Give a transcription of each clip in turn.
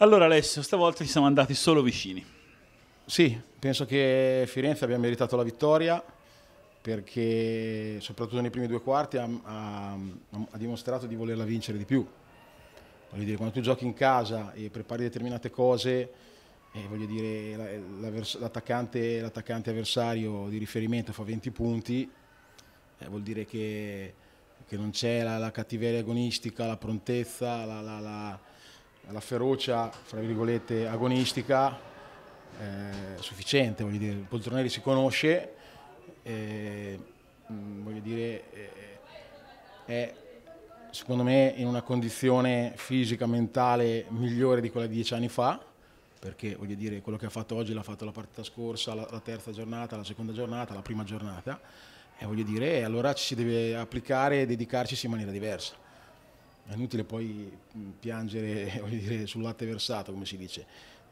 Allora Alessio, stavolta ci siamo andati solo vicini. Sì, penso che Firenze abbia meritato la vittoria perché soprattutto nei primi due quarti ha, ha, ha dimostrato di volerla vincere di più. Voglio dire, quando tu giochi in casa e prepari determinate cose, eh, voglio dire, l'attaccante, l'attaccante avversario di riferimento fa 20 punti, eh, vuol dire che, che non c'è la, la, cattiveria agonistica, la prontezza, la, la, la la ferocia, fra virgolette, agonistica è eh, sufficiente, voglio dire, il Poltroneri si conosce, eh, voglio dire, eh, è secondo me in una condizione fisica, mentale migliore di quella di dieci anni fa, perché voglio dire, quello che ha fatto oggi l'ha fatto la partita scorsa, la, la terza giornata, la seconda giornata, la prima giornata, e voglio dire, allora ci si deve applicare e dedicarci in maniera diversa. È inutile poi mm, piangere dire, sul latte versato, come si dice.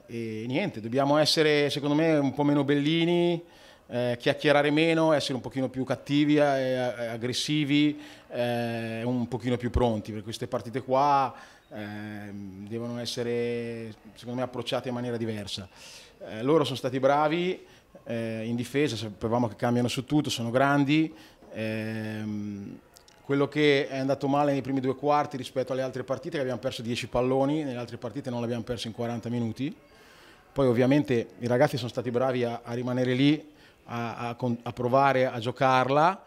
E niente, dobbiamo essere, secondo me, un po' meno bellini, eh, chiacchierare meno, essere un pochino più cattivi, eh, eh aggressivi, eh, un pochino più pronti, per queste partite qua ehm, devono essere, secondo me, approcciate in maniera diversa. Eh, loro sono stati bravi eh, in difesa, sapevamo che cambiano su tutto, sono grandi. eh, quello che è andato male nei primi due quarti rispetto alle altre partite, che abbiamo perso 10 palloni, nelle altre partite non l'abbiamo perso in 40 minuti. Poi ovviamente i ragazzi sono stati bravi a, a rimanere lì, a, a, a, provare a giocarla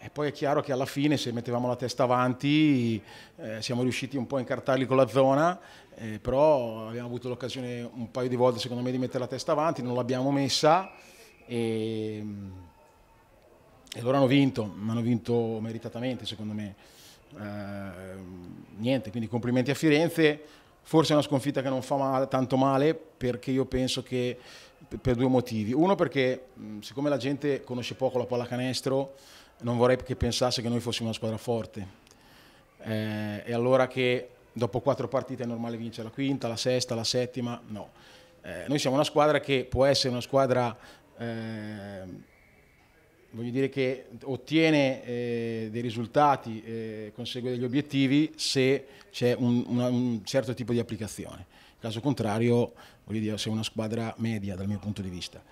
e poi è chiaro che alla fine se mettevamo la testa avanti eh, siamo riusciti un po' a incartarli con la zona, eh, però abbiamo avuto l'occasione un paio di volte secondo me di mettere la testa avanti, non l'abbiamo messa. E, e loro hanno vinto, ma hanno vinto meritatamente secondo me. Eh, niente, quindi complimenti a Firenze. Forse è una sconfitta che non fa male, tanto male perché io penso che per due motivi. Uno perché siccome la gente conosce poco la pallacanestro, non vorrei che pensasse che noi fossimo una squadra forte. Eh, e allora che dopo quattro partite è normale vincere la quinta, la sesta, la settima, no. Eh, noi siamo una squadra che può essere una squadra eh, voglio dire che ottiene eh, dei risultati, eh, consegue degli obiettivi se c'è un, una, un, certo tipo di applicazione. Caso contrario, voglio dire, sei una squadra media dal mio punto di vista.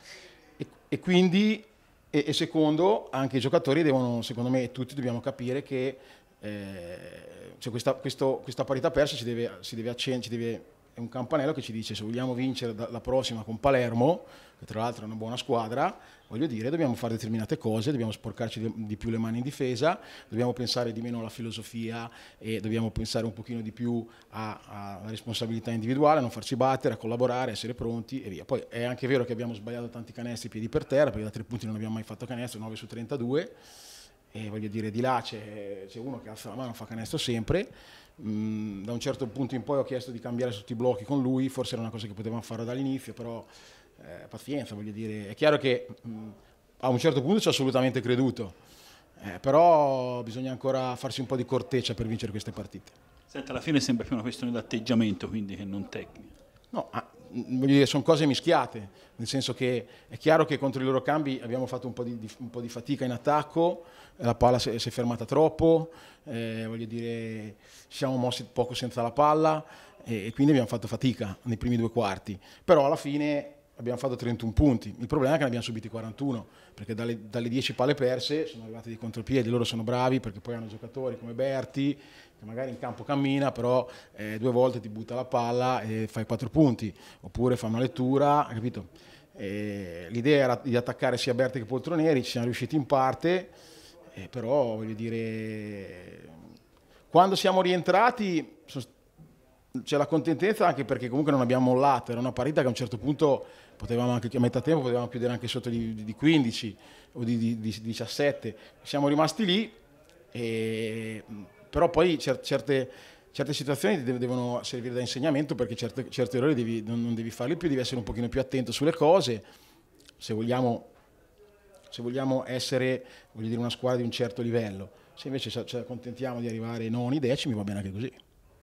E, e quindi, e, e, secondo, anche i giocatori devono, secondo me, tutti dobbiamo capire che eh, cioè questa, questo, questa, parità persa ci deve, deve accendere, è un campanello che ci dice se vogliamo vincere da, la prossima con Palermo, che tra l'altro è una buona squadra, voglio dire, dobbiamo fare determinate cose, dobbiamo sporcarci di, di più le mani in difesa, dobbiamo pensare di meno alla filosofia e dobbiamo pensare un pochino di più alla responsabilità individuale, a non farci battere, a collaborare, a essere pronti e via. Poi è anche vero che abbiamo sbagliato tanti canestri piedi per terra, perché da tre punti non abbiamo mai fatto canestro, 9 su 32 e voglio dire, di là c'è, uno che alza la mano, fa canestro sempre. Mm, da un certo punto in poi ho chiesto di cambiare tutti i blocchi con lui, forse era una cosa che potevamo fare dall'inizio, però eh, pazienza, voglio dire, è chiaro che mm, a un certo punto ci ho assolutamente creduto. Eh, però bisogna ancora farsi un po' di corteccia per vincere queste partite. Senta, alla fine è sempre più una questione di atteggiamento quindi che non tecnica. No, ah, dire, sono cose mischiate, nel senso che è chiaro che contro i loro cambi abbiamo fatto un po' di, un po di fatica in attacco, la palla si, si è fermata troppo, eh, voglio dire, siamo mossi poco senza la palla e, e quindi abbiamo fatto fatica nei primi due quarti, però alla fine abbiamo fatto 31 punti. Il problema è che ne abbiamo subiti 41, perché dalle, dalle 10 palle perse sono arrivati di contropiedi, loro sono bravi perché poi hanno giocatori come Berti, che magari in campo cammina, però eh, due volte ti butta la palla e fai 4 punti, oppure fa una lettura, capito? E l'idea era di attaccare sia Berti che Poltroneri, ci siamo riusciti in parte, eh, però voglio dire, quando siamo rientrati... Sono c'è la contentezza anche perché comunque non abbiamo mollato, era una partita che a un certo punto potevamo anche a metà tempo potevamo chiudere anche sotto di, di 15 o di, di, di, 17, siamo rimasti lì, e, però poi cer certe, certe, situazioni devono servire da insegnamento perché certe, certi errori devi, non, non, devi farli più, devi essere un pochino più attento sulle cose, se vogliamo, se vogliamo essere dire, una squadra di un certo livello, se invece ci cioè, accontentiamo di arrivare non i decimi va bene anche così.